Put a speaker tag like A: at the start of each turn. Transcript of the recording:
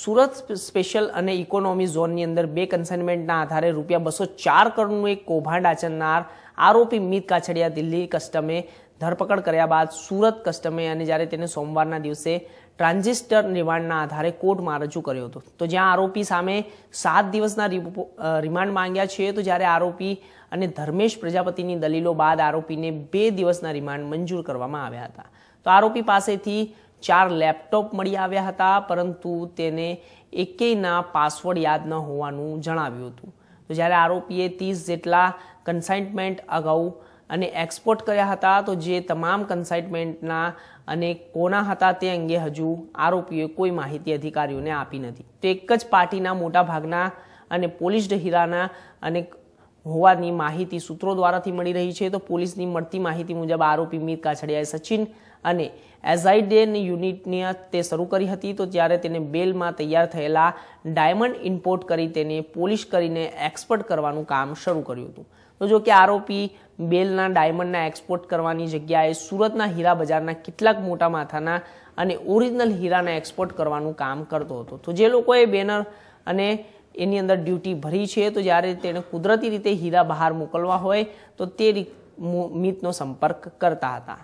A: Surat special અને economy ઝોનની અંદર બે કન્સાઇનમેન્ટના આધારે રૂપિયા બસો ચાર કરોડનું એક કૌભાંડ આચરનાર આરોપી મિત કાછડિયા દિલ્હી કસ્ટમે ધરપકડ કર્યા બાદ સુરત કસ્ટમે અને જ્યારે તેને સોમવારના દિવસે ટ્રાન્ઝિસ્ટર રિમાન્ડના આધારે કોર્ટમાં રજૂ કર્યો હતો તો જ્યાં આરોપી સામે સાત દિવસના રિમાન્ડ માંગ્યા છે તો જ્યારે આરોપી અને ધર્મેશ પ્રજાપતિની દલીલો બાદ આરોપીને બે દિવસના રિમાન્ડ મંજૂર કરવામાં આવ્યા હતા તો આરોપી પાસેથી ચાર લેપટોપ મળી આવ્યા હતા પરંતુ તેને એકેયના પાસવર્ડ યાદ ન હોવાનું જણાવ્યું હતું તો જ્યારે આરોપીએ ત્રીસ જેટલા કન્સાઇનમેન્ટ અગાઉ અને એક્સપોર્ટ કર્યા હતા તો જે તમામ કન્સાઇનમેન્ટના અને કોના હતા તે અંગે હજુ આરોપીએ કોઈ માહિતી અધિકારીઓને આપી નથી તો એક જ પાર્ટીના મોટાભાગના અને પોલિશ્ડ હીરાના અને હોવાની માહિતી સૂત્રો દ્વારાથી મળી રહી છે તો પોલીસની મળતી માહિતી મુજબ આરોપી મીત કાછડિયાએ સચિન અને એઝાઇડેન યુનિટની તે શરૂ કરી હતી તો ત્યારે તેને બેલમાં તૈયાર થયેલા ડાયમંડ ઇમ્પોર્ટ કરી તેને પોલીસ કરીને એક્સપોર્ટ કરવાનું કામ શરૂ કર્યું હતું તો જો કે આરોપી બેલના ડાયમંડના એક્સપોર્ટ કરવાની જગ્યાએ સુરતના હીરા બજારના કેટલાક મોટા માથાના અને ઓરિજિનલ હીરાના એક્સપોર્ટ કરવાનું કામ કરતો હતો તો જે લોકોએ બેનર અને એની અંદર ડ્યુટી ભરી છે તો જ્યારે તેણે કુદરતી રીતે હીરા બહાર મોકલવા હોય તો તે મિતનો સંપર્ક કરતા હતા